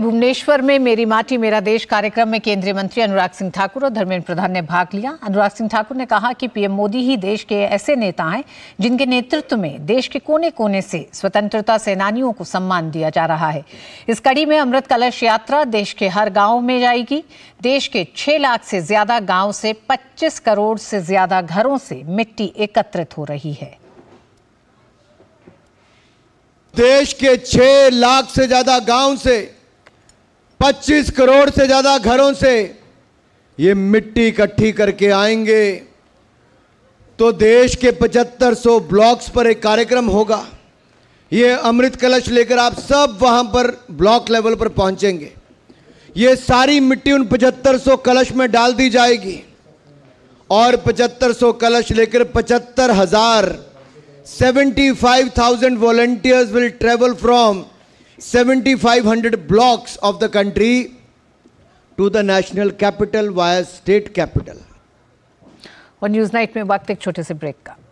भुवनेश्वर में मेरी माटी मेरा देश कार्यक्रम में केंद्रीय मंत्री अनुराग सिंह ठाकुर और धर्मेंद्र प्रधान ने भाग लिया अनुराग सिंह ठाकुर ने कहा कि पीएम मोदी ही देश के ऐसे नेता हैं जिनके नेतृत्व में देश के कोने कोने से स्वतंत्रता सेनानियों को सम्मान दिया जा रहा है इस कड़ी में अमृत कलश यात्रा देश के हर गाँव में जाएगी देश के छह लाख से ज्यादा गाँव से पच्चीस करोड़ से ज्यादा घरों से मिट्टी एकत्रित हो रही है देश के छह लाख से ज्यादा गाँव से 25 करोड़ से ज़्यादा घरों से ये मिट्टी इकट्ठी करके आएंगे तो देश के 7500 ब्लॉक्स पर एक कार्यक्रम होगा ये अमृत कलश लेकर आप सब वहाँ पर ब्लॉक लेवल पर पहुँचेंगे ये सारी मिट्टी उन 7500 कलश में डाल दी जाएगी और 7500 कलश लेकर पचहत्तर हज़ार seventy five thousand volunteers will travel from 7,500 blocks of the country to the national capital via state capital. On Newsnight, night में वक्त एक a break. ब्रेक